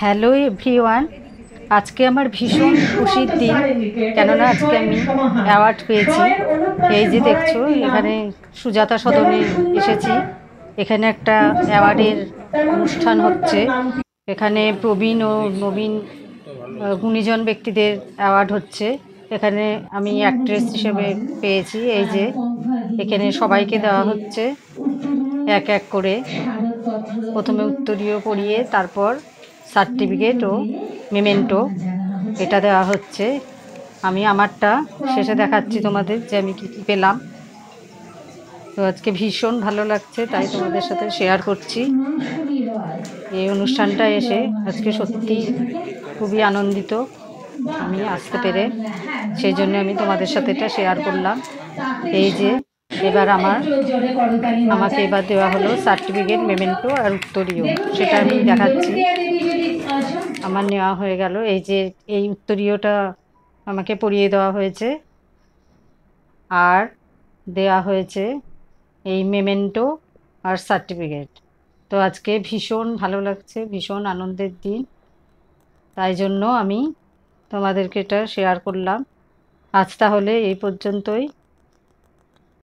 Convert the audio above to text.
hello everyone আজকে আমার ভীষণ খুশির দিন কেননা আজকে আমি অ্যাওয়ার্ড পেয়েছি এই যে দেখছো এখানে সুজাতা সদনে এসেছি এখানে একটা অ্যাওয়ার্ডের অনুষ্ঠান হচ্ছে এখানে প্রবীণ ও নবীন গুণীজন ব্যক্তিদের অ্যাওয়ার্ড হচ্ছে এখানে আমি অ্যাক্ট্রেস হিসেবে পেয়েছি এই যে এখানে সবাইকে দেওয়া হচ্ছে এক এক করে প্রথমে উত্তরীয় পড়িয়ে তারপর সার্টিফিকেট ও মেমেন্টো এটা দেওয়া হচ্ছে আমি আমারটা শেষে দেখাচ্ছি তোমাদের যে আমি কী কী পেলাম তো আজকে ভীষণ ভালো লাগছে তাই তোমাদের সাথে শেয়ার করছি এই অনুষ্ঠানটা এসে আজকে সত্যি খুবই আনন্দিত আমি আসতে পেরে সেই জন্য আমি তোমাদের সাথে এটা শেয়ার করলাম এই যে এবার আমার আমাকে এবার দেওয়া হলো সার্টিফিকেট মেমেন্টো আর উত্তরীয় সেটা আমি দেখাচ্ছি আমার নেওয়া হয়ে গেল এই যে এই উত্তরীয়টা আমাকে পরিয়ে দেওয়া হয়েছে আর দেয়া হয়েছে এই মেমেন্টো আর সার্টিফিকেট তো আজকে ভীষণ ভালো লাগছে ভীষণ আনন্দের দিন তাই জন্য আমি তোমাদেরকে এটা শেয়ার করলাম আজ তাহলে এই পর্যন্তই